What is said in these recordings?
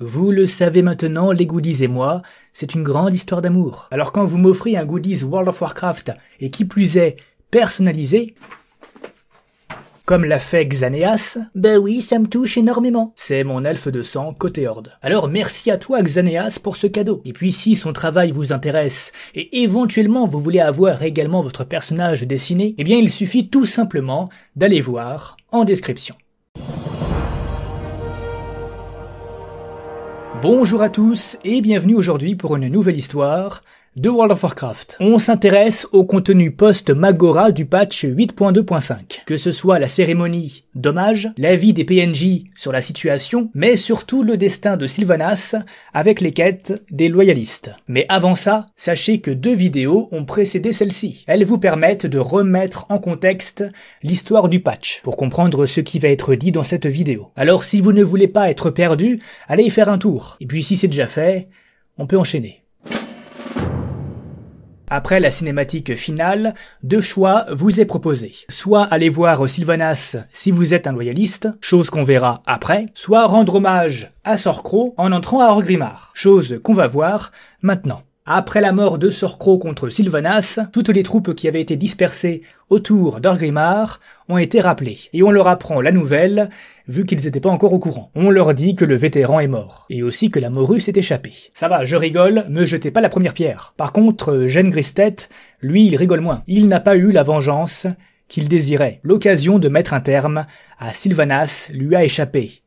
Vous le savez maintenant, les goodies et moi, c'est une grande histoire d'amour. Alors quand vous m'offrez un goodies World of Warcraft, et qui plus est, personnalisé, comme l'a fait Xaneas, ben oui, ça me touche énormément. C'est mon elfe de sang côté Horde. Alors merci à toi Xaneas pour ce cadeau. Et puis si son travail vous intéresse et éventuellement vous voulez avoir également votre personnage dessiné, eh bien il suffit tout simplement d'aller voir en description. Bonjour à tous et bienvenue aujourd'hui pour une nouvelle histoire, de World of Warcraft. On s'intéresse au contenu post-Magora du patch 8.2.5. Que ce soit la cérémonie d'hommage, l'avis des PNJ sur la situation, mais surtout le destin de Sylvanas avec les quêtes des loyalistes. Mais avant ça, sachez que deux vidéos ont précédé celle-ci. Elles vous permettent de remettre en contexte l'histoire du patch, pour comprendre ce qui va être dit dans cette vidéo. Alors si vous ne voulez pas être perdu, allez y faire un tour. Et puis si c'est déjà fait, on peut enchaîner. Après la cinématique finale, deux choix vous est proposé. Soit aller voir Sylvanas si vous êtes un loyaliste, chose qu'on verra après, soit rendre hommage à Sorcro en entrant à Orgrimmar, chose qu'on va voir maintenant. Après la mort de Sorcro contre Sylvanas, toutes les troupes qui avaient été dispersées autour d'Orgrimmar ont été rappelées, et on leur apprend la nouvelle vu qu'ils n'étaient pas encore au courant. On leur dit que le vétéran est mort, et aussi que la morue s'est échappée. Ça va, je rigole, ne jetez pas la première pierre. Par contre, euh, Jeanne Gristet, lui, il rigole moins. Il n'a pas eu la vengeance qu'il désirait. L'occasion de mettre un terme à Sylvanas lui a échappé.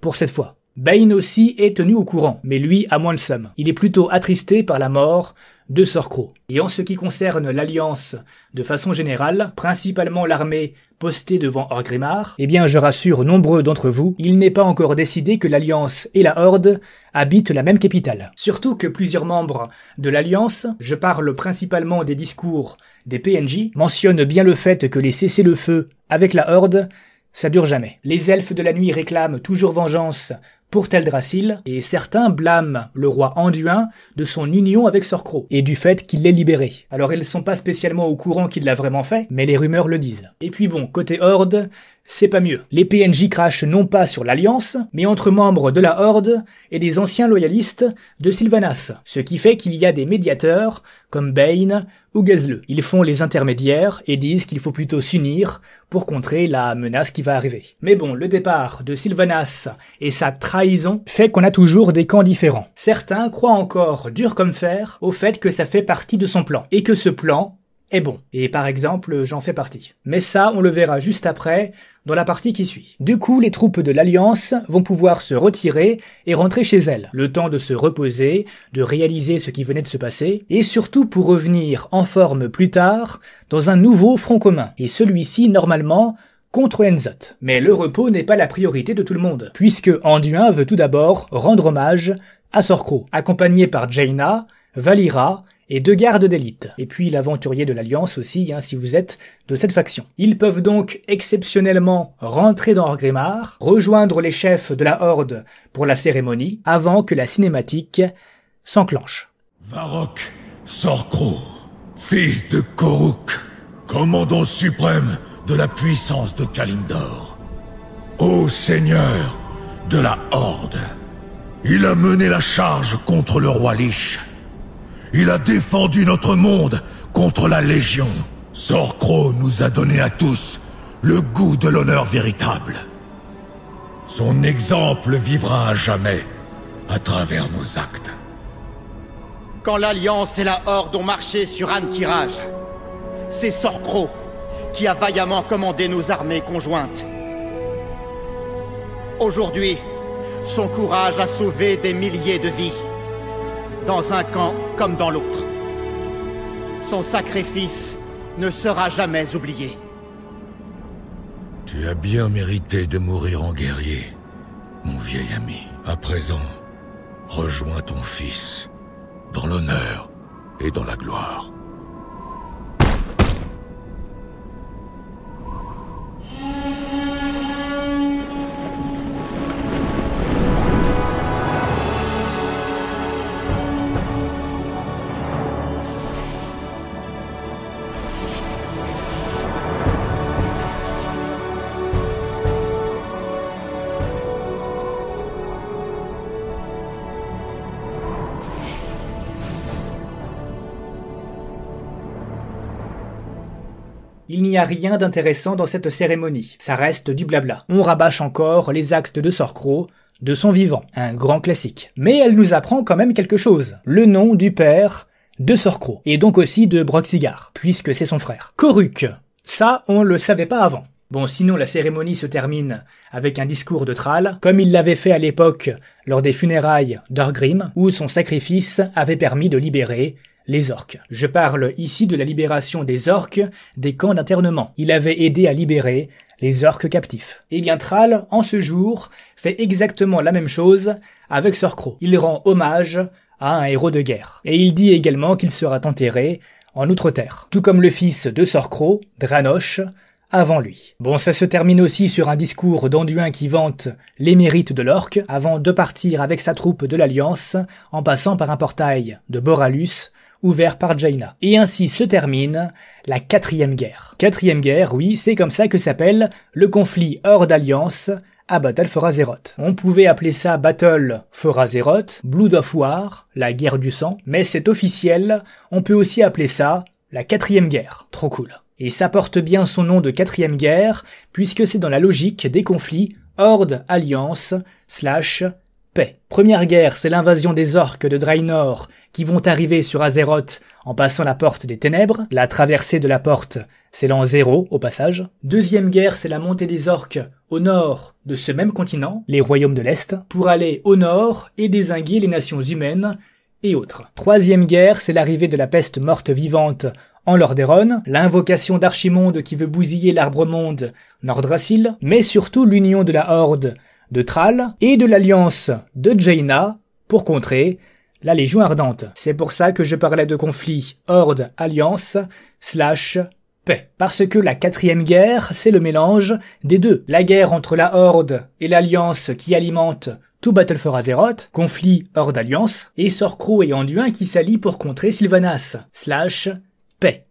Pour cette fois. Bane aussi est tenu au courant, mais lui a moins le somme. Il est plutôt attristé par la mort de Sorcro. Et en ce qui concerne l'Alliance de façon générale, principalement l'armée postée devant Orgrimmar, eh bien je rassure nombreux d'entre vous, il n'est pas encore décidé que l'Alliance et la Horde habitent la même capitale. Surtout que plusieurs membres de l'Alliance, je parle principalement des discours des PNJ, mentionnent bien le fait que les cesser le feu avec la Horde ça dure jamais. Les elfes de la nuit réclament toujours vengeance pour Teldrassil, et certains blâment le roi Anduin de son union avec Sorcro, et du fait qu'il l'ait libéré. Alors ils sont pas spécialement au courant qu'il l'a vraiment fait, mais les rumeurs le disent. Et puis bon, côté Horde, c'est pas mieux. Les PNJ crachent non pas sur l'Alliance, mais entre membres de la Horde et des anciens loyalistes de Sylvanas, ce qui fait qu'il y a des médiateurs comme Bane ou Gazleux. Ils font les intermédiaires et disent qu'il faut plutôt s'unir pour contrer la menace qui va arriver. Mais bon, le départ de Sylvanas et sa trahison fait qu'on a toujours des camps différents. Certains croient encore, dur comme fer, au fait que ça fait partie de son plan, et que ce plan est bon. Et par exemple, j'en fais partie. Mais ça, on le verra juste après, dans la partie qui suit. Du coup, les troupes de l'Alliance vont pouvoir se retirer et rentrer chez elles, le temps de se reposer, de réaliser ce qui venait de se passer, et surtout pour revenir en forme plus tard dans un nouveau front commun. Et celui-ci, normalement, contre Enzot. Mais le repos n'est pas la priorité de tout le monde, puisque Anduin veut tout d'abord rendre hommage à Sorcro, accompagné par Jaina, Valira et deux gardes d'élite. Et puis l'aventurier de l'Alliance aussi, hein, si vous êtes de cette faction. Ils peuvent donc exceptionnellement rentrer dans Orgrimmar, rejoindre les chefs de la Horde pour la cérémonie, avant que la cinématique s'enclenche. Varok Sorkro, fils de Koruk, commandant suprême de la puissance de Kalindor. Ô seigneur de la Horde, il a mené la charge contre le roi Lich il a défendu notre monde contre la Légion. Sorcro nous a donné à tous le goût de l'honneur véritable. Son exemple vivra à jamais à travers nos actes. Quand l'Alliance et la Horde ont marché sur Ankiraj, c'est Sorcro qui a vaillamment commandé nos armées conjointes. Aujourd'hui, son courage a sauvé des milliers de vies dans un camp comme dans l'autre. Son sacrifice ne sera jamais oublié. Tu as bien mérité de mourir en guerrier, mon vieil ami. À présent, rejoins ton fils, dans l'honneur et dans la gloire. il n'y a rien d'intéressant dans cette cérémonie. Ça reste du blabla. On rabâche encore les actes de Sorcro, de son vivant, un grand classique. Mais elle nous apprend quand même quelque chose. Le nom du père de Sorcro, et donc aussi de Broxigar, puisque c'est son frère. Coruk, ça on le savait pas avant. Bon, sinon la cérémonie se termine avec un discours de Thrall, comme il l'avait fait à l'époque lors des funérailles d'Orgrim, où son sacrifice avait permis de libérer les orques. Je parle ici de la libération des orques des camps d'internement. Il avait aidé à libérer les orques captifs. Eh bien Thrall, en ce jour, fait exactement la même chose avec Sorcro. Il rend hommage à un héros de guerre. Et il dit également qu'il sera enterré en Outre-Terre, tout comme le fils de Sorcro, Dranoche, avant lui. Bon, ça se termine aussi sur un discours d'Anduin qui vante les mérites de l'orque, avant de partir avec sa troupe de l'Alliance, en passant par un portail de Boralus ouvert par Jaina. Et ainsi se termine la quatrième guerre. Quatrième guerre, oui, c'est comme ça que s'appelle le conflit hors d'alliance à Battle for Azeroth. On pouvait appeler ça Battle for Azeroth, Blood of War, la guerre du sang, mais c'est officiel, on peut aussi appeler ça la quatrième guerre. Trop cool. Et ça porte bien son nom de quatrième guerre, puisque c'est dans la logique des conflits Horde Alliance slash paix. Première guerre, c'est l'invasion des orques de Draenor qui vont arriver sur Azeroth en passant la porte des ténèbres. La traversée de la porte, c'est l'an zéro au passage. Deuxième guerre, c'est la montée des orques au nord de ce même continent, les royaumes de l'Est, pour aller au nord et désinguer les nations humaines et autres. Troisième guerre, c'est l'arrivée de la peste morte vivante en Lordaeron, l'invocation d'Archimonde qui veut bousiller l'arbre-monde Nordrassil, mais surtout l'union de la Horde de Thrall et de l'alliance de Jaina pour contrer la Légion Ardente. C'est pour ça que je parlais de conflit Horde-Alliance slash paix. Parce que la quatrième guerre, c'est le mélange des deux. La guerre entre la Horde et l'Alliance qui alimente tout Battle for Azeroth, conflit Horde-Alliance, et Sorcrow et Anduin qui s'allient pour contrer Sylvanas slash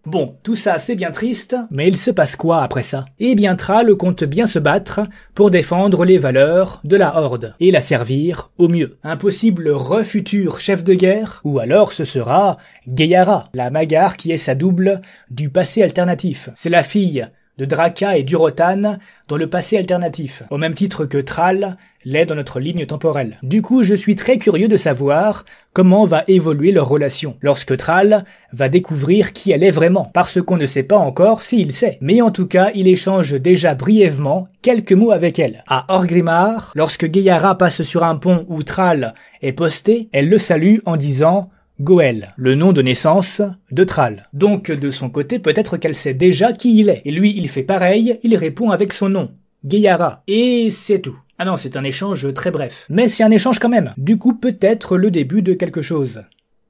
Bon, tout ça c'est bien triste, mais il se passe quoi après ça Eh bien le compte bien se battre pour défendre les valeurs de la Horde et la servir au mieux. Un possible refutur chef de guerre, ou alors ce sera Gayara, la Magare qui est sa double du passé alternatif. C'est la fille de Draka et d'Urotan dans le passé alternatif, au même titre que Thrall l'est dans notre ligne temporelle. Du coup, je suis très curieux de savoir comment va évoluer leur relation, lorsque Thrall va découvrir qui elle est vraiment, parce qu'on ne sait pas encore s'il sait. Mais en tout cas, il échange déjà brièvement quelques mots avec elle. À Orgrimmar, lorsque Gayara passe sur un pont où Thrall est posté, elle le salue en disant Goël, le nom de naissance de Tral. Donc de son côté, peut-être qu'elle sait déjà qui il est. Et lui, il fait pareil, il répond avec son nom, Geyara. Et c'est tout. Ah non, c'est un échange très bref. Mais c'est un échange quand même. Du coup, peut-être le début de quelque chose.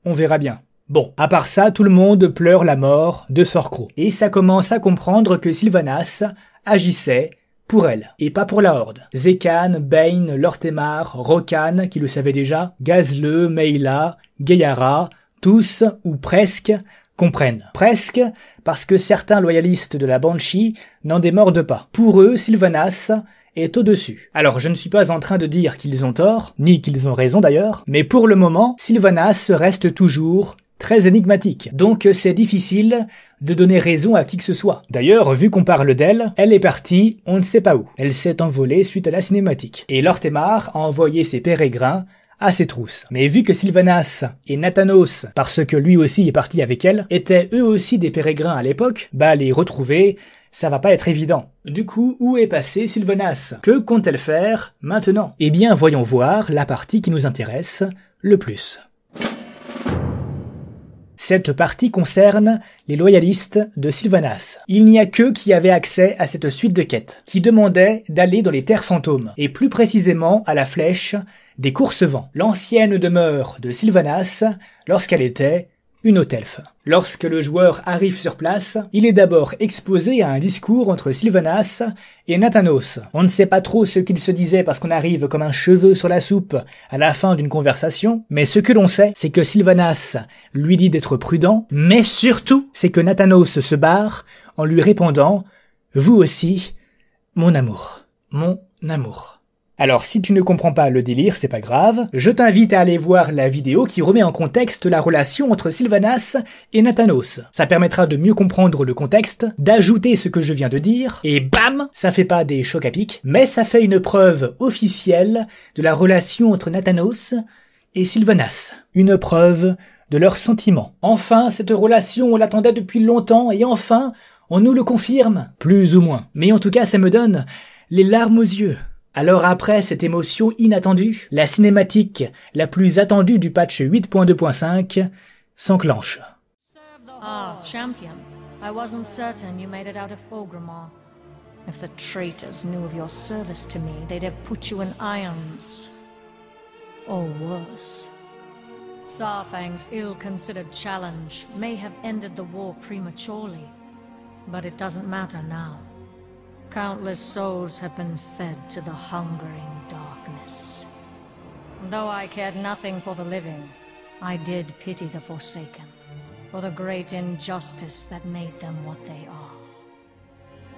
On verra bien. Bon, à part ça, tout le monde pleure la mort de Sorcro. Et ça commence à comprendre que Sylvanas agissait pour elle, et pas pour la Horde. Zekan, Bane, Lortemar, Rokan, qui le savait déjà, Gazle, Meila, Gayara, tous, ou presque, comprennent. Presque, parce que certains loyalistes de la Banshee n'en démordent pas. Pour eux, Sylvanas est au-dessus. Alors je ne suis pas en train de dire qu'ils ont tort, ni qu'ils ont raison d'ailleurs, mais pour le moment, Sylvanas reste toujours très énigmatique. Donc c'est difficile de donner raison à qui que ce soit. D'ailleurs, vu qu'on parle d'elle, elle est partie, on ne sait pas où. Elle s'est envolée suite à la cinématique. Et Lortemar a envoyé ses pérégrins à ses trousses. Mais vu que Sylvanas et Nathanos, parce que lui aussi est parti avec elle, étaient eux aussi des pérégrins à l'époque, bah les retrouver, ça va pas être évident. Du coup, où est passée Sylvanas Que compte-elle faire maintenant Eh bien, voyons voir la partie qui nous intéresse le plus. Cette partie concerne les loyalistes de Sylvanas. Il n'y a qu'eux qui avaient accès à cette suite de quêtes, qui demandaient d'aller dans les terres fantômes, et plus précisément à la flèche des Coursevents, l'ancienne demeure de Sylvanas lorsqu'elle était une hôtelfe. Lorsque le joueur arrive sur place, il est d'abord exposé à un discours entre Sylvanas et Nathanos. On ne sait pas trop ce qu'il se disait parce qu'on arrive comme un cheveu sur la soupe à la fin d'une conversation, mais ce que l'on sait, c'est que Sylvanas lui dit d'être prudent, mais surtout, c'est que Nathanos se barre en lui répondant « Vous aussi, mon amour, mon amour ». Alors si tu ne comprends pas le délire, c'est pas grave, je t'invite à aller voir la vidéo qui remet en contexte la relation entre Sylvanas et Nathanos. Ça permettra de mieux comprendre le contexte, d'ajouter ce que je viens de dire, et bam Ça fait pas des chocs à pic, mais ça fait une preuve officielle de la relation entre Nathanos et Sylvanas. Une preuve de leurs sentiments. Enfin, cette relation, on l'attendait depuis longtemps, et enfin, on nous le confirme, plus ou moins. Mais en tout cas, ça me donne les larmes aux yeux. Alors après cette émotion inattendue, la cinématique la plus attendue du patch 8.2.5 s'enclenche. Ah, champion. I wasn't certain you made it out of Orgrimmar. If the traitors knew of your service to me, they'd have put you in irons. Or worse. Sarfang's ill-considered challenge may have ended the war prematurely, but it doesn't matter now. Countless souls have been fed to the hungering darkness. Though I cared nothing for the living, I did pity the Forsaken, for the great injustice that made them what they are.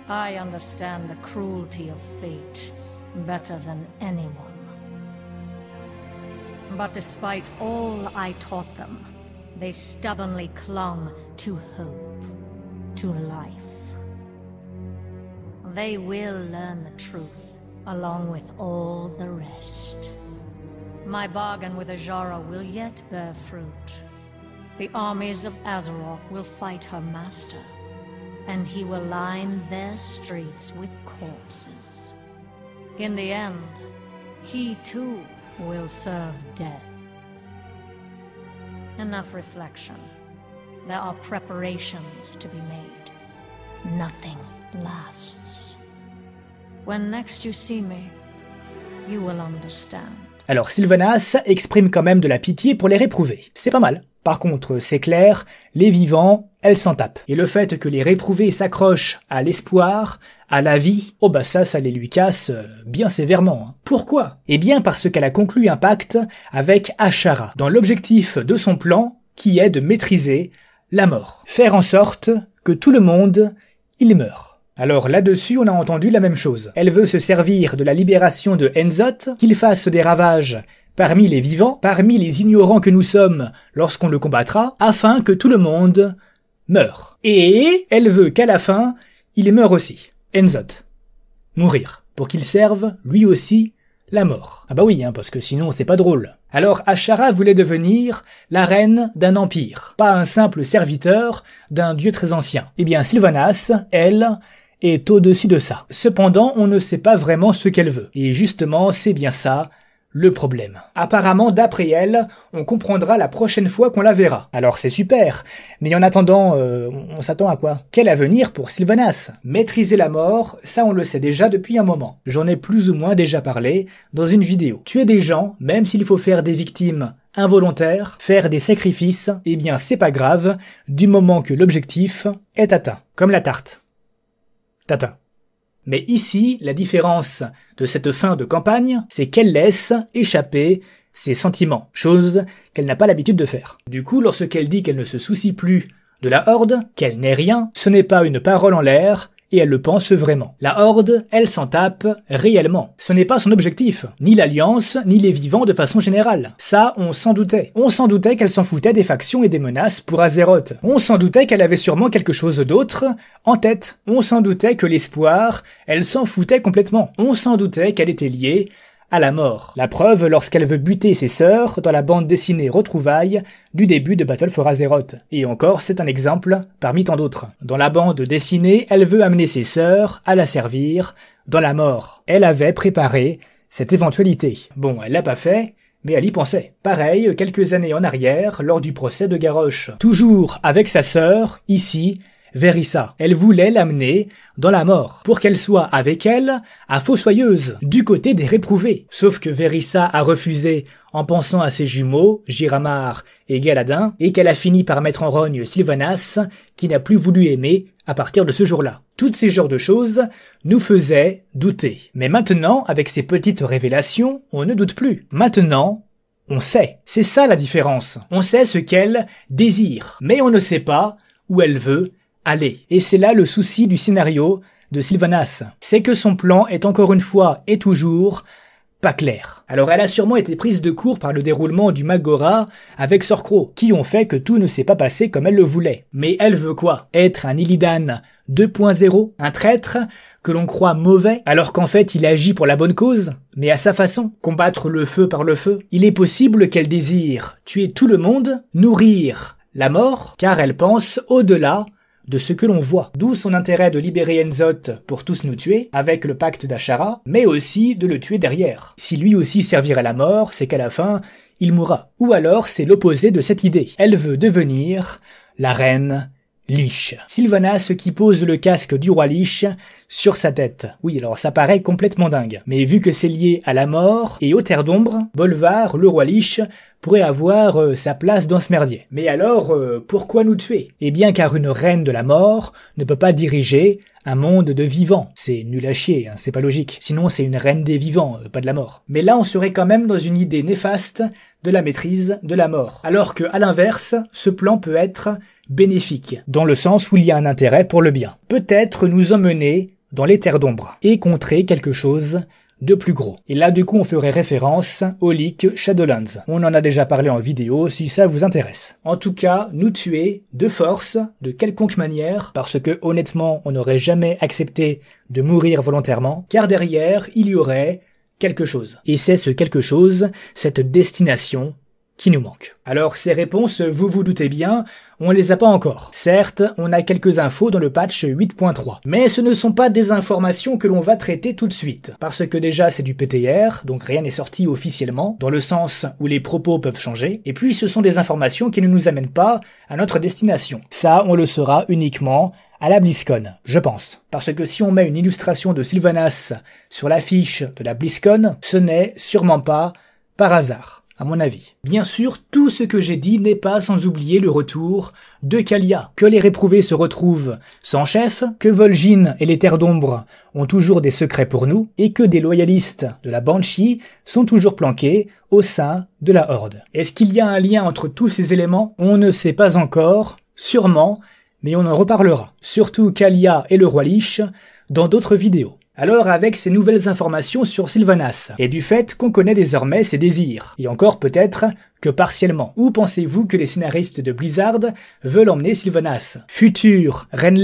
I understand the cruelty of fate better than anyone. But despite all I taught them, they stubbornly clung to hope, to life they will learn the truth, along with all the rest. My bargain with Azara will yet bear fruit. The armies of Azeroth will fight her master, and he will line their streets with corpses. In the end, he too will serve death. Enough reflection. There are preparations to be made. Nothing Alors Sylvanas exprime quand même de la pitié pour les réprouvés. C'est pas mal. Par contre, c'est clair, les vivants, elles s'en tapent. Et le fait que les réprouvés s'accrochent à l'espoir, à la vie, oh bah ça, ça les lui casse euh, bien sévèrement. Hein. Pourquoi Eh bien parce qu'elle a conclu un pacte avec Ashara, dans l'objectif de son plan, qui est de maîtriser la mort. Faire en sorte que tout le monde, il meurt. Alors là-dessus, on a entendu la même chose. Elle veut se servir de la libération de Enzot, qu'il fasse des ravages parmi les vivants, parmi les ignorants que nous sommes lorsqu'on le combattra, afin que tout le monde meure. Et elle veut qu'à la fin, il meure aussi. Enzot. Mourir. Pour qu'il serve, lui aussi, la mort. Ah bah oui, hein, parce que sinon c'est pas drôle. Alors Achara voulait devenir la reine d'un empire, pas un simple serviteur d'un dieu très ancien. Eh bien Sylvanas, elle, est au-dessus de ça. Cependant, on ne sait pas vraiment ce qu'elle veut. Et justement, c'est bien ça le problème. Apparemment, d'après elle, on comprendra la prochaine fois qu'on la verra. Alors c'est super, mais en attendant, euh, on s'attend à quoi Quel avenir pour Sylvanas Maîtriser la mort, ça on le sait déjà depuis un moment. J'en ai plus ou moins déjà parlé dans une vidéo. Tuer des gens, même s'il faut faire des victimes involontaires, faire des sacrifices, eh bien c'est pas grave, du moment que l'objectif est atteint. Comme la tarte. Tata. Mais ici, la différence de cette fin de campagne, c'est qu'elle laisse échapper ses sentiments, chose qu'elle n'a pas l'habitude de faire. Du coup, lorsqu'elle dit qu'elle ne se soucie plus de la Horde, qu'elle n'est rien, ce n'est pas une parole en l'air, et elle le pense vraiment. La Horde, elle s'en tape réellement. Ce n'est pas son objectif, ni l'Alliance, ni les vivants de façon générale. Ça, on s'en doutait. On s'en doutait qu'elle s'en foutait des factions et des menaces pour Azeroth. On s'en doutait qu'elle avait sûrement quelque chose d'autre en tête. On s'en doutait que l'espoir, elle s'en foutait complètement. On s'en doutait qu'elle était liée à la mort. La preuve lorsqu'elle veut buter ses sœurs dans la bande dessinée Retrouvailles du début de Battle for Azeroth. Et encore, c'est un exemple parmi tant d'autres. Dans la bande dessinée, elle veut amener ses sœurs à la servir dans la mort. Elle avait préparé cette éventualité. Bon, elle l'a pas fait, mais elle y pensait. Pareil, quelques années en arrière, lors du procès de Garrosh. Toujours avec sa sœur, ici, Vérissa. Elle voulait l'amener dans la mort, pour qu'elle soit avec elle à Fossoyeuse, du côté des réprouvés. Sauf que Verissa a refusé en pensant à ses jumeaux, Giramar et Galadin, et qu'elle a fini par mettre en rogne Sylvanas, qui n'a plus voulu aimer à partir de ce jour-là. Toutes ces genres de choses nous faisaient douter. Mais maintenant, avec ces petites révélations, on ne doute plus. Maintenant, on sait. C'est ça la différence. On sait ce qu'elle désire, mais on ne sait pas où elle veut Allez. Et c'est là le souci du scénario de Sylvanas. C'est que son plan est encore une fois et toujours pas clair. Alors elle a sûrement été prise de court par le déroulement du Magora avec Sorcro, qui ont fait que tout ne s'est pas passé comme elle le voulait. Mais elle veut quoi Être un Illidan 2.0 Un traître que l'on croit mauvais alors qu'en fait il agit pour la bonne cause, mais à sa façon Combattre le feu par le feu Il est possible qu'elle désire tuer tout le monde, nourrir la mort, car elle pense au-delà de ce que l'on voit. D'où son intérêt de libérer Enzot pour tous nous tuer, avec le pacte d'Achara, mais aussi de le tuer derrière. Si lui aussi servirait la mort, c'est qu'à la fin, il mourra. Ou alors c'est l'opposé de cette idée. Elle veut devenir la reine Lich. Sylvanas qui pose le casque du roi Lich sur sa tête. Oui, alors ça paraît complètement dingue. Mais vu que c'est lié à la mort et aux terres d'ombre, Bolvar, le roi Lich, pourrait avoir euh, sa place dans ce merdier. Mais alors, euh, pourquoi nous tuer Eh bien car une reine de la mort ne peut pas diriger un monde de vivants. C'est nul à chier, hein, c'est pas logique. Sinon c'est une reine des vivants, euh, pas de la mort. Mais là on serait quand même dans une idée néfaste de la maîtrise de la mort. Alors que à l'inverse, ce plan peut être bénéfique, dans le sens où il y a un intérêt pour le bien. Peut-être nous emmener dans les terres d'ombre et contrer quelque chose de plus gros. Et là, du coup, on ferait référence au leak Shadowlands. On en a déjà parlé en vidéo si ça vous intéresse. En tout cas, nous tuer de force, de quelconque manière, parce que honnêtement, on n'aurait jamais accepté de mourir volontairement, car derrière, il y aurait quelque chose. Et c'est ce quelque chose, cette destination, qui nous manque. Alors, ces réponses, vous vous doutez bien, on les a pas encore. Certes, on a quelques infos dans le patch 8.3, mais ce ne sont pas des informations que l'on va traiter tout de suite, parce que déjà c'est du PTR, donc rien n'est sorti officiellement, dans le sens où les propos peuvent changer, et puis ce sont des informations qui ne nous amènent pas à notre destination. Ça, on le saura uniquement à la BlizzCon, je pense. Parce que si on met une illustration de Sylvanas sur l'affiche de la BlizzCon, ce n'est sûrement pas par hasard à mon avis. Bien sûr, tout ce que j'ai dit n'est pas sans oublier le retour de Kalia, que les réprouvés se retrouvent sans chef, que Vol'jin et les Terres d'Ombre ont toujours des secrets pour nous, et que des loyalistes de la Banshee sont toujours planqués au sein de la Horde. Est-ce qu'il y a un lien entre tous ces éléments On ne sait pas encore, sûrement, mais on en reparlera. Surtout Kalia et le roi Lich dans d'autres vidéos alors avec ces nouvelles informations sur Sylvanas, et du fait qu'on connaît désormais ses désirs, et encore peut-être que partiellement. Où pensez-vous que les scénaristes de Blizzard veulent emmener Sylvanas Future Reine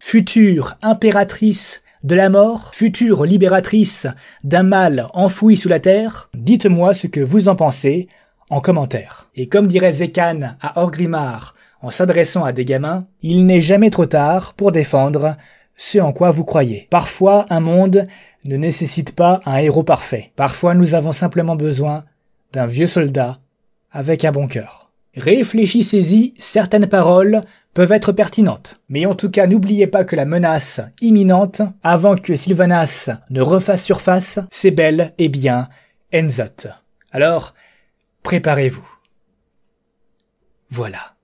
Future Impératrice de la mort, future libératrice d'un mal enfoui sous la terre Dites-moi ce que vous en pensez en commentaire. Et comme dirait Zekan à Orgrimmar en s'adressant à des gamins, il n'est jamais trop tard pour défendre ce en quoi vous croyez. Parfois, un monde ne nécessite pas un héros parfait. Parfois, nous avons simplement besoin d'un vieux soldat avec un bon cœur. Réfléchissez-y, certaines paroles peuvent être pertinentes. Mais en tout cas, n'oubliez pas que la menace imminente, avant que Sylvanas ne refasse surface, c'est bel et bien Enzot. Alors, préparez-vous. Voilà.